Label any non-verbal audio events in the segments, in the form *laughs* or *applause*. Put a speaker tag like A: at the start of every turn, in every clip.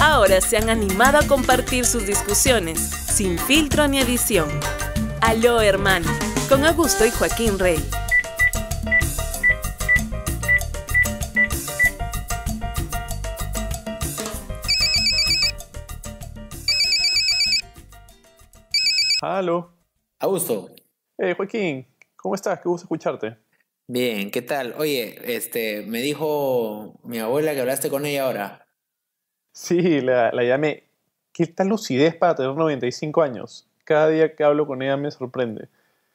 A: ahora se han animado a compartir sus discusiones, sin filtro ni edición. Aló hermano, con Augusto y
B: Joaquín Rey. Aló. Augusto. Eh, Joaquín, ¿cómo estás? Qué gusto escucharte.
A: Bien, ¿qué tal? Oye, este, me dijo mi
B: abuela que hablaste con ella ahora. Sí, la, llamé. ¿Qué tal lucidez para tener 95 años? Cada día que hablo con ella me sorprende.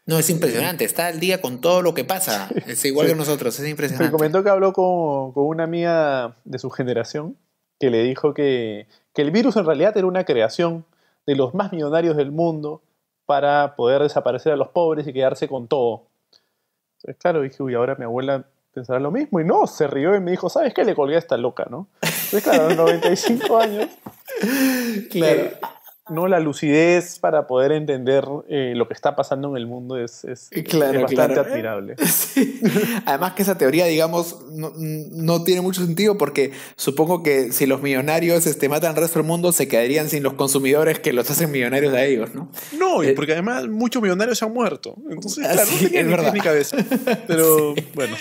B: No, es impresionante, está al día con todo lo que pasa. es igual que nosotros, es impresionante. Me comentó que habló con, con, una amiga de su generación que le dijo que, que el virus en realidad era una creación de los más millonarios del mundo para poder desaparecer a los pobres y quedarse con todo. Entonces, claro, dije, uy, ahora mi abuela pensará lo mismo. Y no, se rió y me dijo, ¿sabes qué? Le colgué a esta loca, ¿no? Entonces, claro, 95 años. *laughs* Claro. Eh, no la lucidez para poder entender eh, lo que está pasando en el mundo es, es, eh, bastante admirable.
A: *laughs* Además que esa teoría, digamos, no, tiene mucho sentido porque supongo que si los millonarios este, matan al resto del mundo se quedarían sin los consumidores que los hacen millonarios a ellos, ¿no?
B: No, y eh, porque además muchos millonarios se han muerto. Entonces, ah, claro, no tenía cabeza. Pero *laughs* bueno,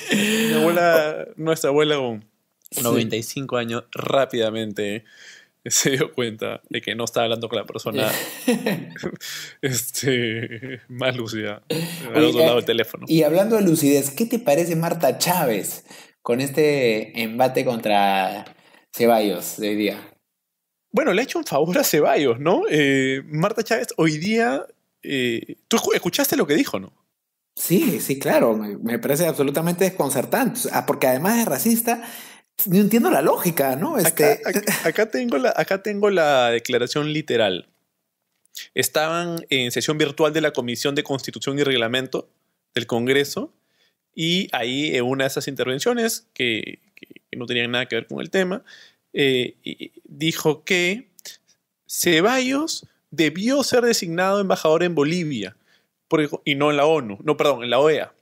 B: mi abuela, nuestra abuela con 95 años rápidamente *laughs* se dio cuenta de que no estaba hablando con la persona *laughs* *laughs* este, más lúcida al otro lado eh, del teléfono.
A: Y hablando de lucidez, ¿qué te parece Marta Chávez con este embate contra Ceballos de hoy día?
B: Bueno, le ha hecho un favor a Ceballos, ¿no? Eh, Marta Chávez hoy día... Eh, tú escuchaste lo que dijo, ¿no? Sí,
A: sí, claro, me parece absolutamente desconcertante, porque además es racista, no entiendo la lógica, ¿no? Este,
B: acá, tengo la, declaración literal. Estaban en sesión virtual de la Comisión de Constitución y Reglamento del Congreso y ahí en una de esas intervenciones que, no tenían nada que ver con el tema, eh, dijo que Ceballos debió ser designado embajador en Bolivia y no en la ONU, no, perdón, en la OEA,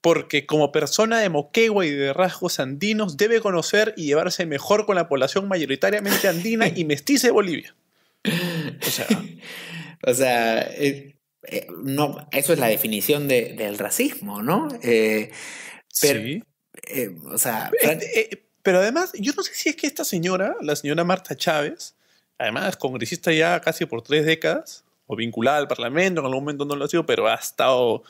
B: porque como persona de Moquegua y de rasgos andinos debe conocer y llevarse mejor con la población mayoritariamente andina y mestiza de Bolivia. O sea, *laughs* o sea eh, eh, eso es la definición del racismo, ¿no? Eh, sí. o sea, pero además, yo no sé si es que esta señora, la señora Marta Chávez, además congresista ya casi por tres décadas, o vinculada al Parlamento, en algún momento no lo ha sido, pero ha estado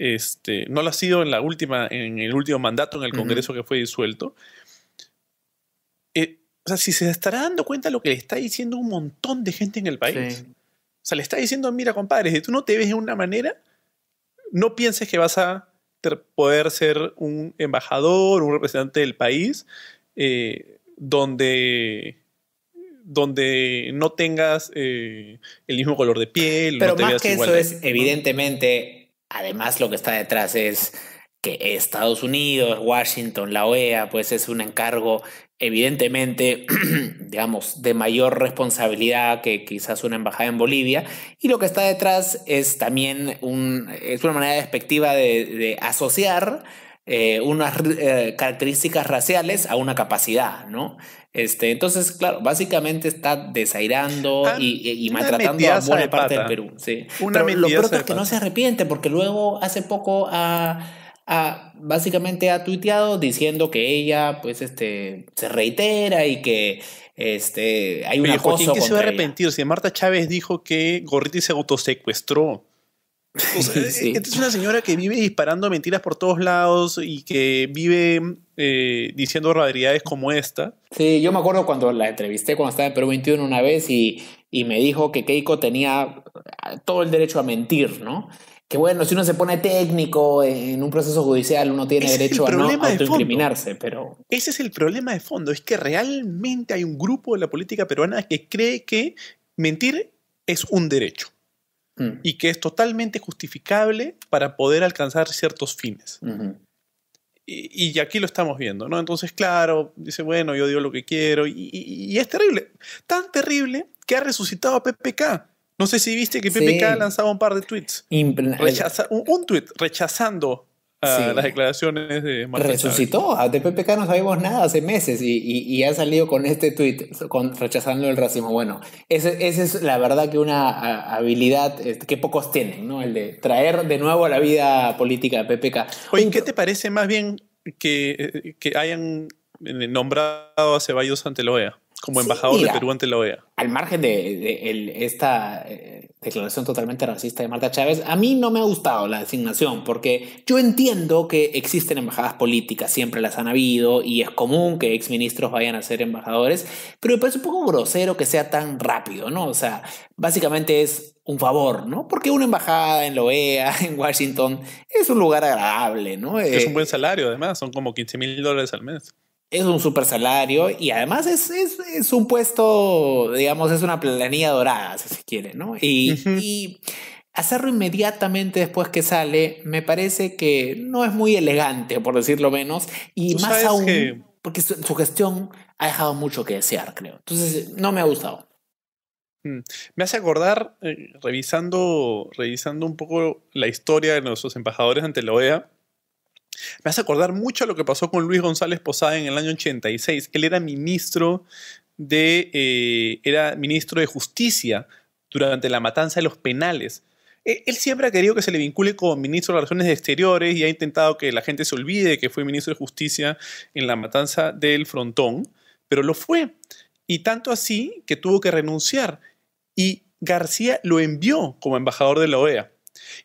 B: este, no lo ha sido en, la última, en el último mandato en el Congreso que fue disuelto. Eh, o sea, si se estará dando cuenta de lo que le está diciendo un montón de gente en el país. O sea, le está diciendo, mira, compadre, si tú no te ves de una manera, no pienses que vas a poder ser un embajador, un representante del país, eh, donde donde no tengas eh, el mismo color de piel. Pero no te que eso es
A: evidentemente además lo que está detrás es que Estados Unidos, Washington, la OEA, pues es un encargo evidentemente, *clears throat* digamos, de mayor responsabilidad que quizás una embajada en Bolivia. Y lo que está detrás es también es una manera despectiva de, asociar eh, unas eh, características raciales a una capacidad, ¿no? Este, entonces, claro, básicamente está desairando ah, y, y maltratando a buena parte del Perú. Sí. Pero lo peor es que no se arrepiente, porque luego hace poco ha básicamente ha tuiteado diciendo que ella pues este se reitera y que este hay un acoso ¿quién qué se va a arrepentir?
B: Si Marta Chávez dijo que Gorriti se autosecuestró *laughs* Esta es una señora que vive disparando mentiras por todos lados y que vive eh, diciendo barbaridades como esta. Sí, yo me acuerdo cuando la entrevisté cuando estaba en Perú 21 una vez y,
A: me dijo que Keiko tenía ah, todo el derecho a mentir, ¿no? que bueno, si uno se pone técnico en un proceso judicial, uno tiene derecho a no autoincriminarse,
B: pero... Ese es el problema de fondo, es que realmente hay un grupo de la política peruana que cree que mentir es un derecho. Mm. y que es totalmente justificable para poder alcanzar ciertos fines. y, aquí lo estamos viendo, ¿no? Entonces, claro, dice, bueno, yo digo lo que quiero y, es terrible, tan terrible que ha resucitado a PPK. No sé si viste que PPK ha lanzaba un par de tweets. Rechaza, un, un, tweet rechazando las declaraciones de Resucitó,
A: de PPK no sabemos nada hace meses y, ha salido con este tuit rechazando el racismo. Bueno, esa es la verdad que una habilidad este, que pocos tienen, ¿no? El de traer de nuevo a la
B: vida política de PPK. Oye, ¿qué te parece más bien que, eh, que hayan nombrado a Ceballos ante la como embajador de Perú ante la OEA. Al margen de,
A: esta eh, declaración totalmente racista de Marta Chávez, a mí no me ha gustado la designación, porque yo entiendo que existen embajadas políticas, siempre las han habido, y es común que exministros vayan a ser embajadores, pero me parece un poco grosero que sea tan rápido, ¿no? O sea, básicamente es un favor, ¿no? Porque una embajada en la OEA, *laughs* en Washington,
B: es un lugar agradable, ¿no? es un eh, buen salario, además, son como 15 mil dólares al mes es un super salario y además es, un
A: puesto,
B: digamos, es una planilla
A: dorada, si se quiere, ¿no? Y, hacerlo inmediatamente después que sale me parece que no es muy elegante, por decirlo menos, y más aún porque su, gestión ha dejado mucho que desear, creo. Entonces, no me ha gustado.
B: Mm. Me hace acordar, eh, revisando, revisando un poco la historia de nuestros embajadores ante la OEA, me hace acordar mucho a lo que pasó con Luis González Posada en el año 86. Él era ministro de, eh, era ministro de Justicia durante la matanza de los penales. E, él siempre ha querido que se le vincule como ministro de Relaciones Exteriores y ha intentado que la gente se olvide que fue ministro de Justicia en la matanza del frontón, pero lo fue. Y tanto así que tuvo que renunciar. Y García lo envió como embajador de la OEA.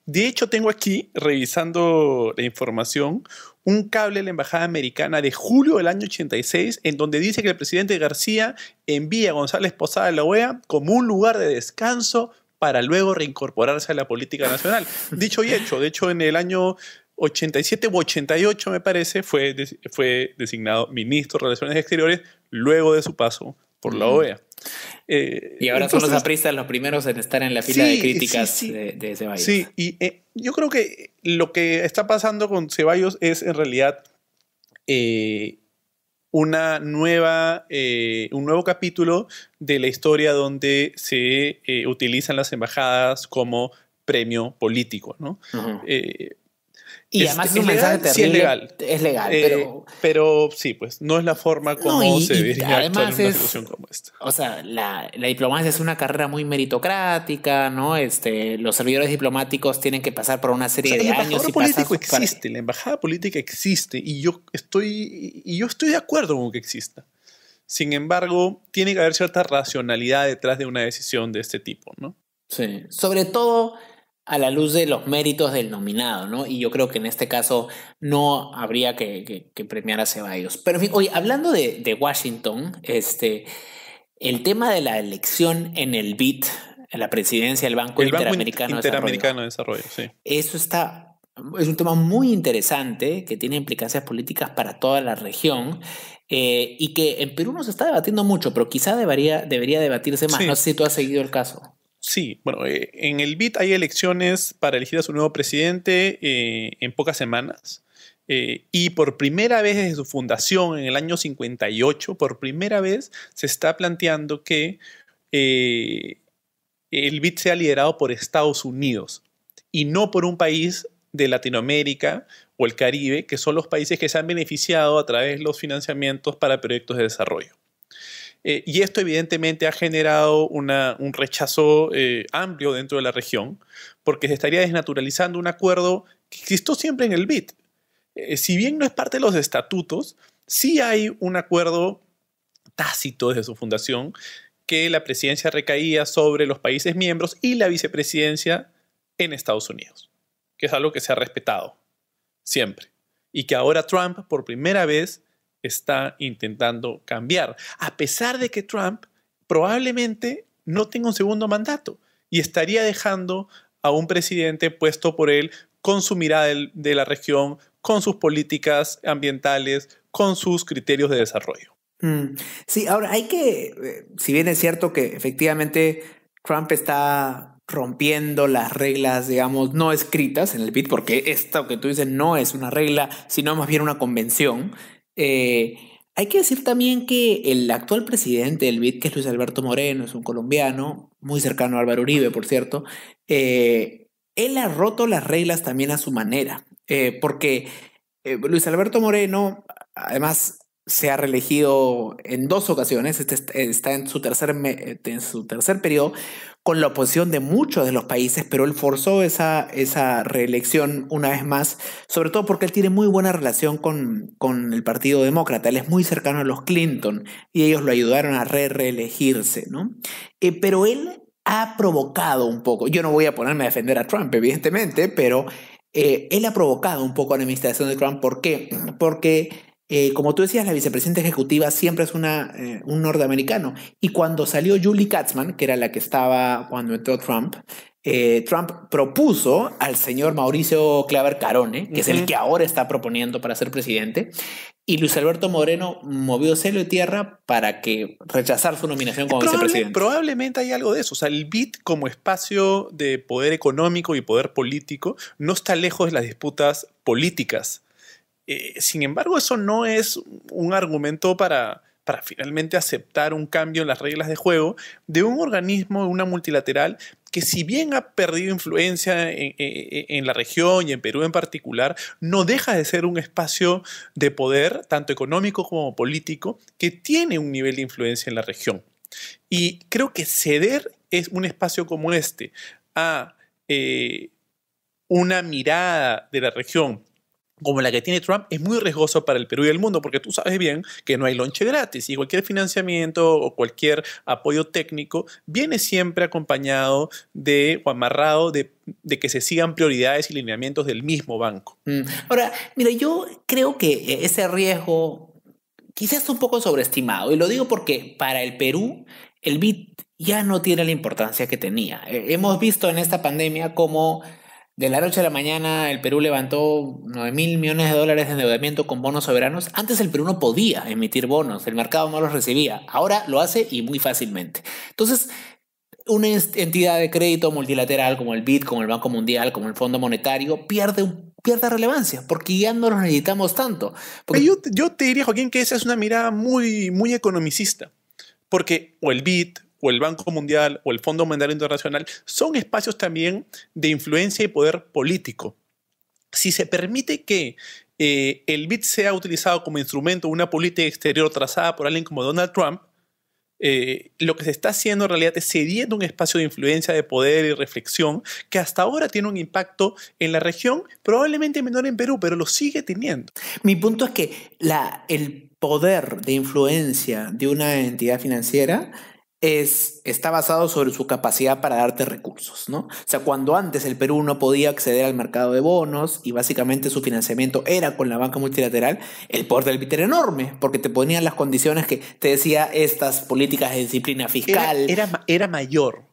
B: De hecho, tengo aquí, revisando la información, un cable de la Embajada Americana de julio del año 86, en donde dice que el presidente García envía a González Posada e a la OEA como un lugar de descanso para luego reincorporarse a la política nacional. *laughs* Dicho y hecho, de hecho, en el año 87 u 88, me parece, fue, fue designado ministro de Relaciones Exteriores luego de su paso por la OEA. Eh, y ahora son los apristas los primeros en estar en la fila de críticas De, Ceballos. Sí, y eh, yo creo que lo que está pasando con Ceballos es en realidad eh, una nueva, un nuevo capítulo de la historia donde se utilizan las embajadas como premio político, ¿no? Y además es, un legal, mensaje terrible. Sí es legal. Es
A: legal, eh, pero.
B: Pero sí, pues no es la forma como se dirige una situación como
A: esta. O sea, la,
B: diplomacia es una carrera
A: muy meritocrática, ¿no? Este, los servidores diplomáticos tienen que pasar por una serie de años. Y político existe,
B: La embajada política existe y yo estoy, y yo estoy de acuerdo con que exista. Sin embargo, tiene que haber cierta racionalidad detrás de una decisión de este tipo, ¿no? Sí. Sobre todo a la luz de los méritos del nominado,
A: ¿no? Y yo creo que en este caso no habría que, premiar a Ceballos. Pero en fin, oye, hablando de, Washington, este, el tema de la elección en el BIT, en la presidencia del Banco, Interamericano, Interamericano de Desarrollo, sí. eso está es un tema muy interesante que tiene implicancias políticas para toda la región eh, y que en Perú no se está debatiendo mucho, pero quizá debería, debatirse más. No sé si tú has seguido el
B: caso. Sí, bueno, eh, en el BIT hay elecciones para elegir a su nuevo presidente eh, en pocas semanas. Eh, y por primera vez desde su fundación en el año 58, por primera vez se está planteando que el BIT sea liderado por Estados Unidos y no por un país de Latinoamérica o el Caribe, que son los países que se han beneficiado a través de los financiamientos para proyectos de desarrollo. Eh, y esto evidentemente ha generado un rechazo eh, amplio dentro de la región, porque se estaría desnaturalizando un acuerdo que existió siempre en el BIT. Eh, si bien no es parte de los estatutos, sí hay un acuerdo tácito desde su fundación que la presidencia recaía sobre los países miembros y la vicepresidencia en Estados Unidos, que es algo que se ha respetado siempre. Y que ahora Trump, por primera vez, está intentando cambiar, a pesar de que Trump probablemente no tenga un segundo mandato y estaría dejando a un presidente puesto por él con su mirada de la región, con sus políticas ambientales, con sus criterios de desarrollo.
A: Mm. sí, ahora hay que, eh, si bien es cierto que efectivamente Trump está rompiendo las reglas, digamos, no escritas en el BID, porque esto que tú dices no es una regla, sino más bien una convención, eh, hay que decir también que el actual presidente del BID, que es Luis Alberto Moreno, es un colombiano, muy cercano a Álvaro Uribe, por cierto, eh, él ha roto las reglas también a su manera, eh, porque Luis Alberto Moreno, además, se ha reelegido en dos ocasiones, este está en su tercer, en su tercer periodo, con la oposición de muchos de los países, pero él forzó esa, esa reelección una vez más, sobre todo porque él tiene muy buena relación con, con el Partido Demócrata, él es muy cercano a los Clinton y ellos lo ayudaron a re reelegirse, ¿no? Eh, pero él ha provocado un poco, yo no voy a ponerme a defender a Trump, evidentemente, pero eh, él ha provocado un poco la administración de Trump, ¿por qué? Porque eh, como tú decías, la vicepresidenta ejecutiva siempre es una, eh, un norteamericano. Y cuando salió Julie Katzman, que era la que estaba cuando entró Trump, eh, Trump propuso al señor Mauricio Claver Carone, que es el que ahora está proponiendo para ser presidente, y Luis Alberto Moreno movió
B: celo y tierra para que rechazar su nominación como vicepresidente. Probablemente hay algo de eso. O sea, el BID como espacio de poder económico y poder político no está lejos de las disputas políticas eh, sin embargo, eso no es un argumento para, finalmente aceptar un cambio en las reglas de juego de un organismo, una multilateral, que si bien ha perdido influencia en, la región y en Perú en particular, no deja de ser un espacio de poder, tanto económico como político, que tiene un nivel de influencia en la región. Y creo que ceder es un espacio como este a eh, una mirada de la región como la que tiene Trump es muy riesgoso para el Perú y el mundo, porque tú sabes bien que no hay lonche gratis y cualquier financiamiento o cualquier apoyo técnico viene siempre acompañado de o amarrado de, que se sigan prioridades y lineamientos del mismo banco.
A: Mm. Ahora, mira, yo creo que ese riesgo quizás es un poco sobreestimado, y lo digo porque para el Perú el BIT ya no tiene la importancia que tenía. Eh, hemos visto en esta pandemia cómo de la noche a la mañana el Perú levantó 9 mil millones de dólares de endeudamiento con bonos soberanos. Antes el Perú no podía emitir bonos, el mercado no los recibía. Ahora lo hace y muy fácilmente. Entonces, una entidad de crédito multilateral como el BID, como el Banco Mundial, como el Fondo Monetario, pierde un
B: relevancia, porque ya no los necesitamos tanto. Porque... Yo, te diría, Joaquín, que esa es una mirada muy, muy economicista, porque o el BID o el Banco Mundial o el Fondo Mundial Internacional son espacios también de influencia y poder político. Si se permite que eh, el BID sea utilizado como instrumento de una política exterior trazada por alguien como Donald Trump, eh, lo que se está haciendo en realidad es cediendo un espacio de influencia, de poder y reflexión que hasta ahora tiene un impacto en la región, probablemente menor en Perú, pero lo sigue teniendo. Mi punto es que el poder de
A: influencia de una entidad financiera está basado sobre su capacidad para darte recursos, ¿no? O sea, cuando antes el Perú no podía acceder al mercado de bonos y básicamente su financiamiento era con la banca multilateral, el poder del BIT era enorme, porque te ponían las condiciones que te decía estas políticas de disciplina fiscal. Era, era, mayor,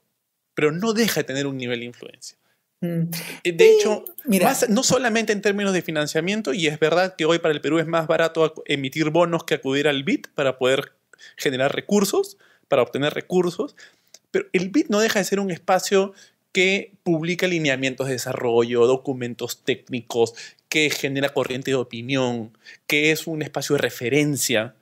B: pero no deja de tener un nivel de influencia. Mm. Eh, de hecho, mira, no solamente en términos de financiamiento, y es verdad que hoy para el Perú es más barato emitir bonos que acudir al BIT para poder generar recursos, para obtener recursos, pero el BID no deja de ser un espacio que publica lineamientos de desarrollo, documentos técnicos, que genera corriente de opinión, que es un espacio de referencia.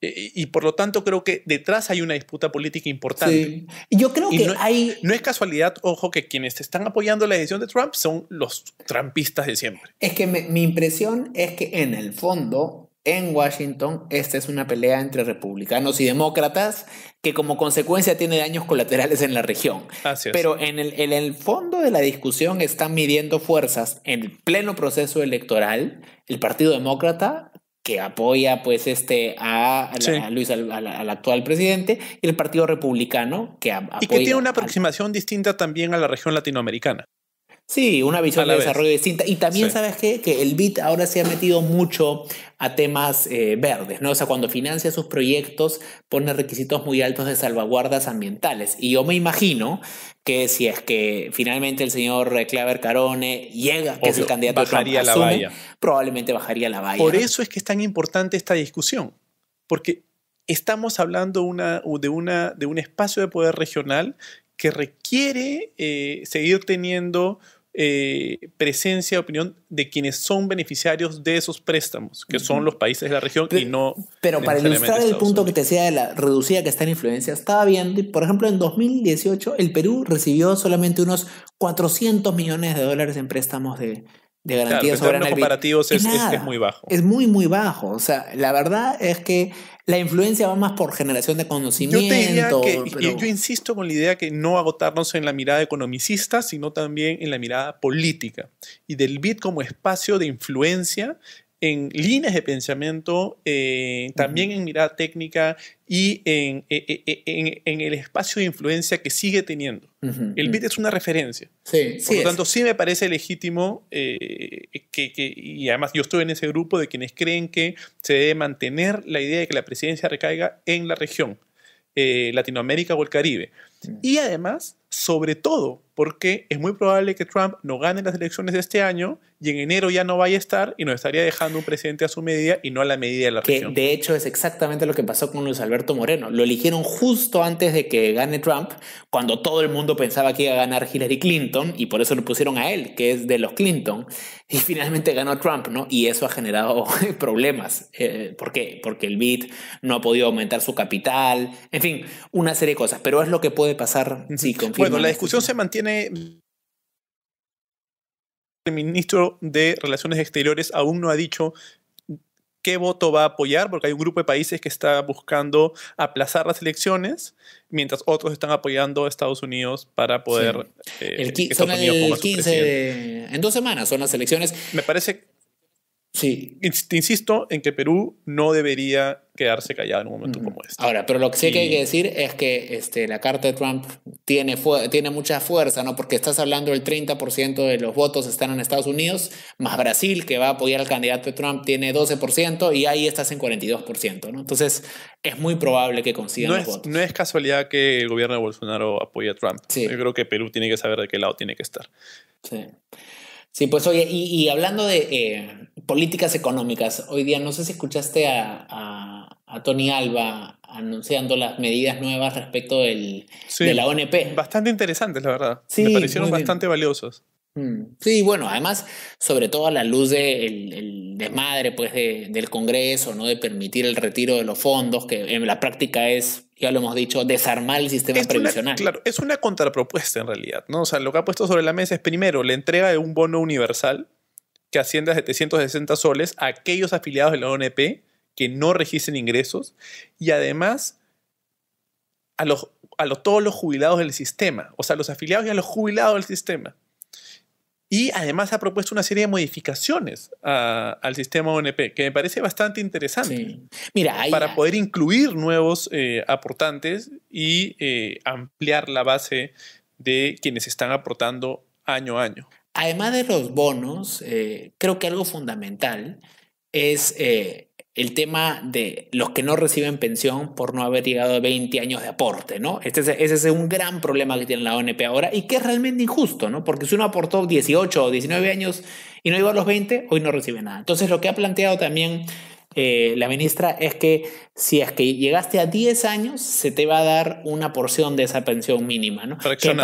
B: E, e, y, por lo tanto creo que detrás hay una disputa política importante.
A: Yo creo que no,
B: hay... No es casualidad, ojo, que quienes están apoyando la decisión de Trump son los trumpistas de siempre.
A: Es que mi impresión es que en el fondo en Washington, esta es una pelea entre republicanos y demócratas que como consecuencia tiene daños colaterales en la región. Pero en el, en el fondo de la discusión están midiendo fuerzas en el pleno proceso electoral, el Partido Demócrata que apoya pues este a, Luis al, actual presidente y el Partido Republicano que a, y que tiene una
B: aproximación distinta también a la región latinoamericana. Sí, una visión de desarrollo distinta. Y también, ¿sabes qué? Que el BIT ahora se ha metido
A: mucho a temas eh, verdes, ¿no? O sea, cuando financia sus proyectos pone requisitos muy altos de salvaguardas ambientales. Y yo me imagino que si es que finalmente el señor Claver Carone llega, que es el candidato de la probablemente bajaría la valla. Por eso
B: es que es tan importante esta discusión, porque estamos hablando de, una, de un espacio de poder regional que requiere eh, seguir teniendo eh, presencia, opinión de quienes son beneficiarios de esos préstamos, que son los países de la región y no. Pero para ilustrar el punto
A: que te decía de la reducida que está en influencia, estaba viendo, por ejemplo, en 2018 el Perú recibió solamente unos 400 millones de dólares en préstamos de,
B: garantías comparativos es, es, muy bajo.
A: Es muy, muy bajo. O sea, la verdad es que la influencia va más por generación de conocimiento. Yo, te que,
B: yo insisto con la idea que no agotarnos en la mirada economicista, sino también en la mirada política y del bit como espacio de influencia en líneas de pensamiento, eh, también en mirada técnica y eh, eh, en, el espacio de influencia que sigue teniendo. el BIT es una referencia. Por lo tanto, sí me parece legítimo que, y además yo estoy en ese grupo de quienes creen que se debe mantener la idea de que la presidencia recaiga en la región, Latinoamérica o el Caribe. Y además, sobre todo, porque es muy probable que Trump no gane las elecciones de este año y en enero ya no vaya a estar y nos estaría dejando un presidente a su medida y no a la medida de la que, De hecho, es exactamente lo que pasó con Luis Alberto Moreno. Lo eligieron justo antes de que gane Trump, cuando
A: todo el mundo pensaba que iba a ganar Hillary Clinton y por eso lo pusieron a él, que es de los Clinton, y *laughs* finalmente ganó Trump, ¿no? Y eso ha generado *laughs* problemas. Eh, ¿Por qué? Porque el BID no ha podido aumentar su capital, en fin, una serie de cosas. Pero es lo que puede de pasar.
B: bueno, la discusión se mantiene. El ministro de Relaciones Exteriores aún no ha dicho qué voto va a apoyar, porque hay un grupo de países que está buscando aplazar las elecciones, mientras otros están apoyando a Estados Unidos para poder... el, 15 eh, en dos semanas son las elecciones. Me parece Sí. Insisto en que Perú no debería quedarse callado en un momento como este. Ahora, pero lo que sí que hay
A: que decir es que este, la carta de Trump tiene, tiene mucha fuerza, ¿no? Porque estás hablando del 30% de los votos están en Estados Unidos, más Brasil, que va a apoyar al candidato de Trump, tiene 12%, y ahí estás en 42%, ¿no? Entonces, es muy probable que consigan los votos.
B: No es casualidad que el gobierno de Bolsonaro apoye a Trump. Sí. Yo creo que Perú tiene que saber de qué lado tiene que estar.
A: Sí. Sí, pues oye, y, hablando de eh, políticas económicas, hoy día no sé si escuchaste a, Tony Alba anunciando las medidas nuevas respecto del, de la ONP. Bastante interesantes, la
B: verdad. Sí, Me parecieron bastante valiosos. Mm,
A: sí, bueno, además, sobre todo a la luz del de el desmadre pues, del Congreso, ¿no? de permitir el retiro de los fondos, que en la práctica es ya lo hemos dicho, desarmar el sistema previsional. claro, es una
B: contrapropuesta en realidad, ¿no? O sea, lo que ha puesto sobre la mesa es primero la entrega de un bono universal que ascienda a 760 soles a aquellos afiliados de la ONP que no registren ingresos y además a los a los, todos los jubilados del sistema, o sea, a los afiliados y a los jubilados del sistema. Y además ha propuesto una serie de modificaciones ah, al sistema ONP, que me parece bastante interesante. Mira, para poder incluir nuevos eh, aportantes y eh, ampliar la base de quienes están aportando año a año.
A: Además de los bonos, eh, creo que algo fundamental es el tema de los que no reciben pensión por no haber llegado a 20 años de aporte, ¿no? Este ese es un gran problema que tiene la ONP ahora y que es realmente injusto, ¿no? Porque si uno aportó 18 o 19 años y no llegó a los 20, hoy no recibe nada. Entonces, lo que ha planteado también eh, la ministra es que si es que llegaste a 10 años, se te va a dar una porción de esa pensión mínima, ¿no?
B: me,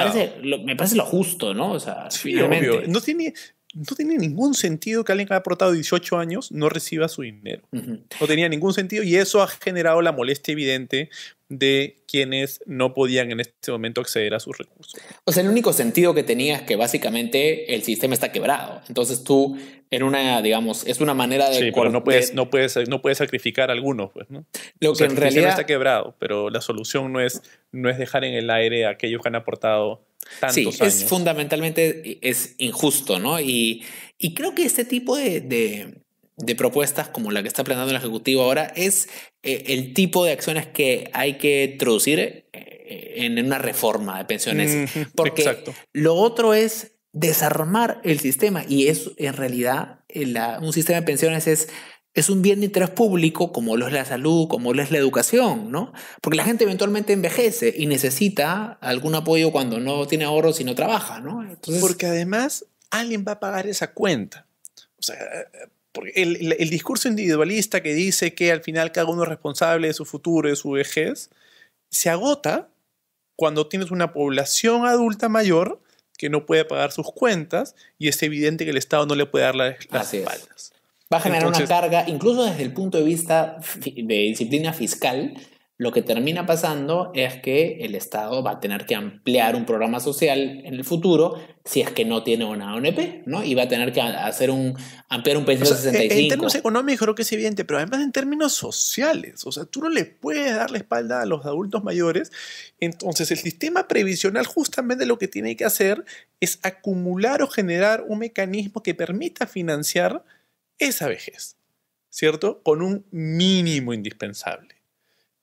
B: parece, lo,
A: justo, ¿no? O sea, sí, obvio.
B: No tiene, no tenía ningún sentido que alguien que ha aportado 18 años no reciba su dinero. No tenía ningún sentido y eso ha generado la molestia evidente de quienes no podían en este momento acceder a sus recursos.
A: O sea, el único sentido que tenía es que básicamente el sistema está quebrado.
B: Entonces tú,
A: en una, digamos, es una manera de... Sí, pero no puedes,
B: no puedes, no sacrificar a algunos, pues, Lo que en el realidad... está quebrado, pero la solución no es, no es dejar en el aire a aquellos que han aportado tantos sí, es fundamentalmente es injusto, ¿no? Y, y creo
A: que este tipo de de propuestas como la que está planteando el Ejecutivo ahora es eh, el tipo de acciones que hay que introducir eh, en una reforma de pensiones. Porque lo otro es desarmar el sistema y es en realidad eh, un sistema de pensiones es es un bien de interés público como lo es la salud, como lo es la educación, ¿no? Porque la gente eventualmente envejece y necesita algún apoyo
B: cuando no tiene ahorros y no trabaja, ¿no? Porque además alguien va a pagar esa cuenta. O sea, porque el, discurso individualista que dice que al final cada uno es responsable de su futuro, de su vejez, se agota cuando tienes una población adulta mayor que no puede pagar sus cuentas y es evidente que el Estado no le puede dar las, espaldas.
A: Va a generar una carga, incluso desde el punto de vista de disciplina fiscal, lo que termina pasando es que el Estado va a tener que ampliar un programa social en el futuro si es que no tiene una ONP, ¿no? Y va a tener que hacer un ampliar un pensión 65. E, en términos
B: económicos creo que es evidente, pero además en términos sociales, o sea, tú no le puedes dar la espalda a los adultos mayores, entonces el sistema previsional justamente lo que tiene que hacer es acumular o generar un mecanismo que permita financiar esa vejez, ¿cierto? Con un mínimo indispensable.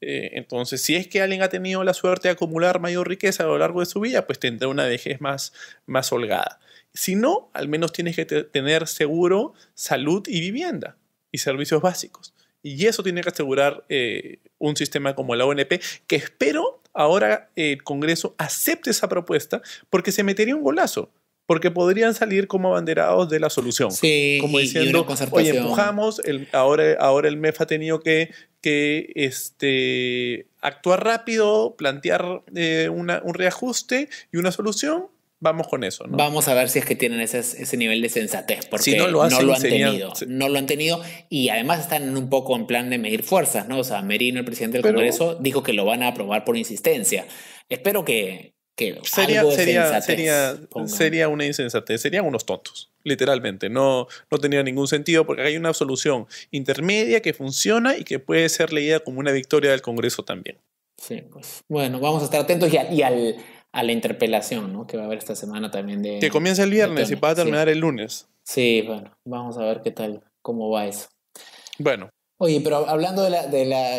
B: Eh, entonces, si es que alguien ha tenido la suerte de acumular mayor riqueza a lo largo de su vida, pues tendrá una vejez más, más holgada. Si no, al menos tienes que tener seguro, salud y vivienda y servicios básicos. Y eso tiene que asegurar eh, un sistema como la ONP, que espero ahora eh, el Congreso acepte esa propuesta porque se metería un golazo porque podrían salir como abanderados de la solución. Sí, como diciendo, oye, empujamos, ahora, ahora el MEF ha tenido que que este, actuar rápido, plantear eh, un reajuste y una solución. Vamos con eso. ¿no? Vamos a ver si es que tienen ese, nivel de sensatez, porque si no, lo han tenido.
A: No lo han tenido y además están un poco en plan de medir fuerzas, ¿no? O sea, Merino, el presidente del Congreso, dijo que lo van a aprobar por insistencia. Espero que, sería, sería, sería,
B: sería, una insensatez, serían unos tontos, literalmente. No, no tenía ningún sentido porque hay una solución intermedia que funciona y que puede ser leída como una victoria del Congreso también.
A: Sí, pues, bueno, vamos a estar atentos y, a, la interpelación ¿no? que va a haber esta semana también. de Que comienza el viernes y va a terminar
B: el lunes. Sí, bueno,
A: vamos a ver qué tal, cómo va eso. Bueno, Oye, pero hablando de la,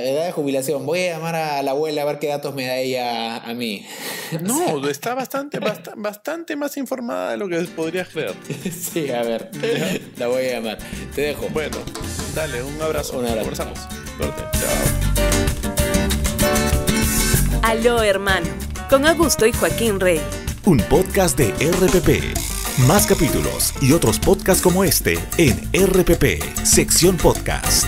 A: edad de jubilación, voy a llamar a la abuela a ver qué datos me da ella a, mí. *laughs* No, está
B: bastante, bastante más informada de lo que podrías creer. *laughs* Sí, a ver, *laughs* la voy a llamar. Te dejo. Bueno, dale, un abrazo. Un abrazo. Conversamos. Chao.
A: Aló, hermano. Con Augusto y Joaquín Rey.
B: Un podcast de RPP. Más capítulos y otros podcasts como este en RPP, sección podcast.